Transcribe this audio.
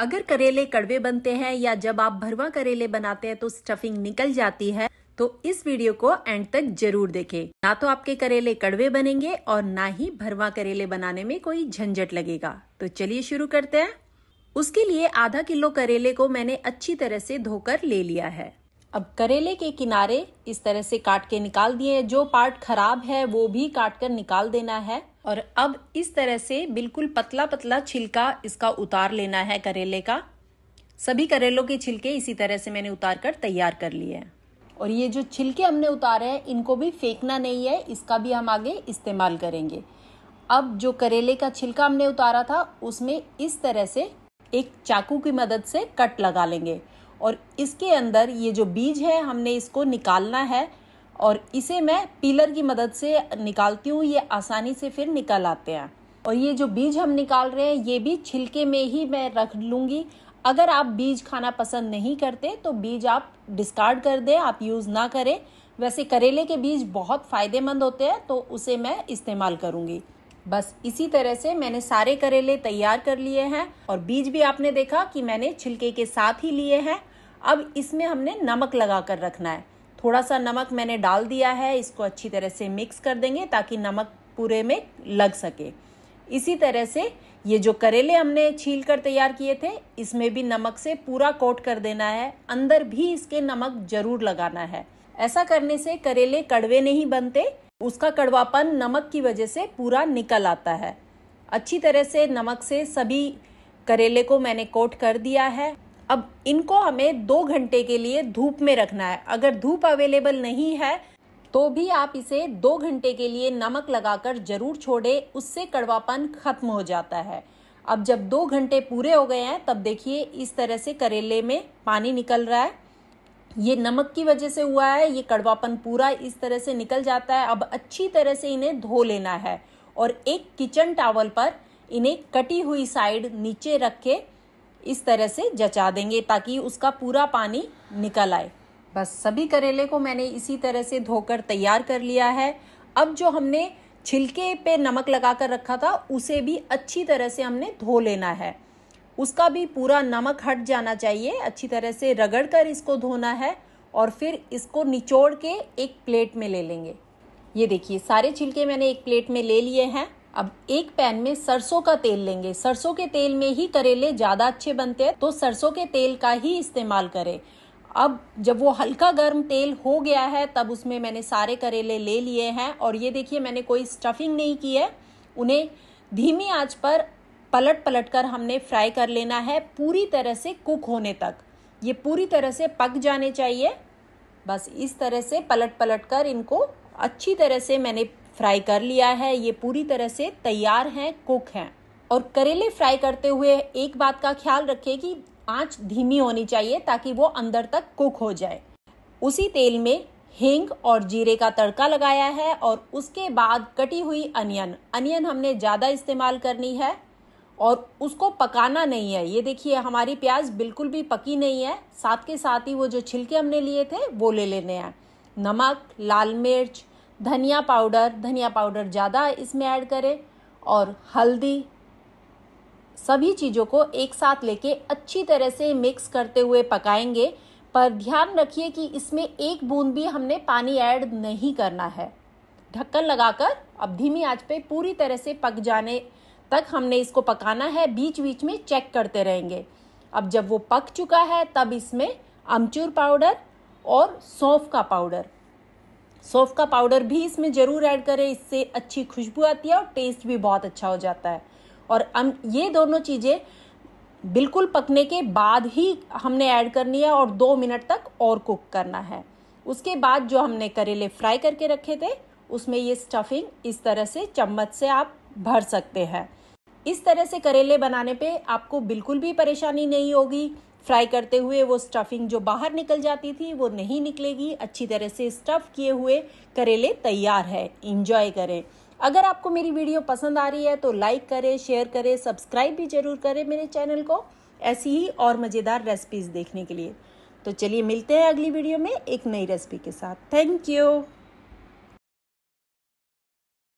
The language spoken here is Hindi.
अगर करेले कड़वे बनते हैं या जब आप भरवा करेले बनाते हैं तो स्टफिंग निकल जाती है तो इस वीडियो को एंड तक जरूर देखें ना तो आपके करेले कड़वे बनेंगे और ना ही भरवा करेले बनाने में कोई झंझट लगेगा तो चलिए शुरू करते हैं उसके लिए आधा किलो करेले को मैंने अच्छी तरह से धोकर ले लिया है अब करेले के किनारे इस तरह से काट के निकाल दिए जो पार्ट खराब है वो भी काट कर निकाल देना है और अब इस तरह से बिल्कुल पतला पतला छिलका इसका उतार लेना है करेले का सभी करेलों के छिलके इसी तरह से मैंने उतार कर तैयार कर लिए हैं और ये जो छिलके हमने उतारे हैं इनको भी फेंकना नहीं है इसका भी हम आगे इस्तेमाल करेंगे अब जो करेले का छिलका हमने उतारा था उसमें इस तरह से एक चाकू की मदद से कट लगा लेंगे और इसके अंदर ये जो बीज है हमने इसको निकालना है और इसे मैं पीलर की मदद से निकालती हूँ ये आसानी से फिर निकल आते हैं और ये जो बीज हम निकाल रहे हैं ये भी छिलके में ही मैं रख लूँगी अगर आप बीज खाना पसंद नहीं करते तो बीज आप डिस्कार्ड कर दें आप यूज़ ना करें वैसे करेले के बीज बहुत फ़ायदेमंद होते हैं तो उसे मैं इस्तेमाल करूँगी बस इसी तरह से मैंने सारे करेले तैयार कर लिए हैं और बीज भी आपने देखा कि मैंने छिलके के साथ ही लिए हैं अब इसमें हमने नमक लगा कर रखना है थोड़ा सा नमक मैंने डाल दिया है इसको अच्छी तरह से मिक्स कर देंगे ताकि नमक पूरे में लग सके इसी तरह से ये जो करेले हमने छील कर तैयार किए थे इसमें भी नमक से पूरा कोट कर देना है अंदर भी इसके नमक जरूर लगाना है ऐसा करने से करेले कड़वे नहीं बनते उसका कड़वापन नमक की वजह से पूरा निकल आता है अच्छी तरह से नमक से सभी करेले को मैंने कोट कर दिया है अब इनको हमें दो घंटे के लिए धूप में रखना है अगर धूप अवेलेबल नहीं है तो भी आप इसे दो घंटे के लिए नमक लगाकर जरूर छोड़े उससे कड़वापन खत्म हो जाता है अब जब दो घंटे पूरे हो गए हैं तब देखिए इस तरह से करेले में पानी निकल रहा है ये नमक की वजह से हुआ है ये कड़वापन पूरा इस तरह से निकल जाता है अब अच्छी तरह से इन्हें धो लेना है और एक किचन टावल पर इन्हें कटी हुई साइड नीचे रख के इस तरह से जचा देंगे ताकि उसका पूरा पानी निकल आए बस सभी करेले को मैंने इसी तरह से धोकर तैयार कर लिया है अब जो हमने छिलके पे नमक लगा कर रखा था उसे भी अच्छी तरह से हमने धो लेना है उसका भी पूरा नमक हट जाना चाहिए अच्छी तरह से रगड़ कर इसको धोना है और फिर इसको निचोड़ के एक प्लेट में ले लेंगे ये देखिए सारे छिलके मैंने एक प्लेट में ले लिए हैं अब एक पैन में सरसों का तेल लेंगे सरसों के तेल में ही करेले ज़्यादा अच्छे बनते हैं तो सरसों के तेल का ही इस्तेमाल करें अब जब वो हल्का गर्म तेल हो गया है तब उसमें मैंने सारे करेले ले लिए हैं और ये देखिए मैंने कोई स्टफिंग नहीं की है उन्हें धीमी आंच पर पलट पलट कर हमने फ्राई कर लेना है पूरी तरह से कुक होने तक ये पूरी तरह से पक जाने चाहिए बस इस तरह से पलट पलट कर इनको अच्छी तरह से मैंने फ्राई कर लिया है ये पूरी तरह से तैयार हैं कुक हैं और करेले फ्राई करते हुए एक बात का ख्याल रखिए कि आंच धीमी होनी चाहिए ताकि वो अंदर तक कुक हो जाए उसी तेल में हिंग और जीरे का तड़का लगाया है और उसके बाद कटी हुई अनियन अनियन हमने ज़्यादा इस्तेमाल करनी है और उसको पकाना नहीं है ये देखिए हमारी प्याज बिल्कुल भी पकी नहीं है साथ के साथ ही वो जो छिलके हमने लिए थे वो ले लेने हैं नमक लाल मिर्च धनिया पाउडर धनिया पाउडर ज़्यादा इसमें ऐड करें और हल्दी सभी चीज़ों को एक साथ लेके अच्छी तरह से मिक्स करते हुए पकाएंगे पर ध्यान रखिए कि इसमें एक बूंद भी हमने पानी ऐड नहीं करना है ढक्कन लगाकर अब धीमी आंच पे पूरी तरह से पक जाने तक हमने इसको पकाना है बीच बीच में चेक करते रहेंगे अब जब वो पक चुका है तब इसमें अमचूर पाउडर और सौंफ का पाउडर सौफ का पाउडर भी इसमें ज़रूर ऐड करें इससे अच्छी खुशबू आती है और टेस्ट भी बहुत अच्छा हो जाता है और हम ये दोनों चीज़ें बिल्कुल पकने के बाद ही हमने ऐड करनी है और दो मिनट तक और कुक करना है उसके बाद जो हमने करेले फ्राई करके रखे थे उसमें ये स्टफिंग इस तरह से चम्मच से आप भर सकते हैं इस तरह से करेले बनाने पे आपको बिल्कुल भी परेशानी नहीं होगी फ्राई करते हुए वो स्टफिंग जो बाहर निकल जाती थी वो नहीं निकलेगी अच्छी तरह से स्टफ़ किए हुए करेले तैयार है इंजॉय करें अगर आपको मेरी वीडियो पसंद आ रही है तो लाइक करें शेयर करें सब्सक्राइब भी जरूर करें मेरे चैनल को ऐसी ही और मज़ेदार रेसिपीज़ देखने के लिए तो चलिए मिलते हैं अगली वीडियो में एक नई रेसिपी के साथ थैंक यू